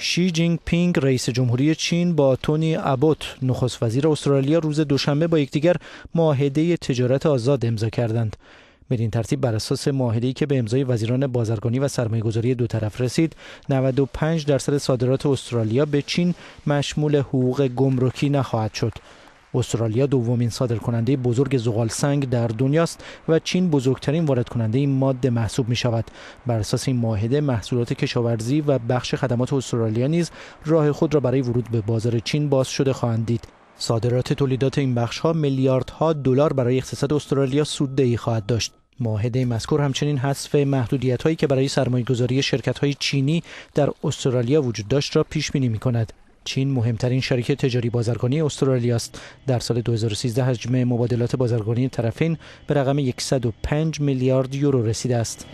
شی جینگ پینگ رئیس جمهوری چین با تونی ابوت نخست وزیر استرالیا روز دوشنبه با یکدیگر معاهده تجارت آزاد امضا کردند. بدین ترتیب بر اساس معاهده‌ای که به امضای وزیران بازرگانی و سرمایه‌گذاری دو طرف رسید 95 درصد صادرات استرالیا به چین مشمول حقوق گمرکی نخواهد شد استرالیا دومین صادرکننده بزرگ زغال سنگ در دنیاست و چین بزرگترین وارد کننده این ماده محسوب می شود بر اساس این معاهده محصولات کشاورزی و بخش خدمات استرالیا نیز راه خود را برای ورود به بازار چین باز شده خواهند دید صادرات تولیدات این بخشها ها دلار برای اقتصاد استرالیا سوددهی خواهد داشت معاهده مذکور همچنین حذف محدودیت هایی که برای گذاری شرکت های چینی در استرالیا وجود داشت را پیش بینی می چین مهمترین شریک تجاری بازرگانی استرالیا است در سال 2013 حجم مبادلات بازرگانی طرفین به رقم 105 میلیارد یورو رسیده است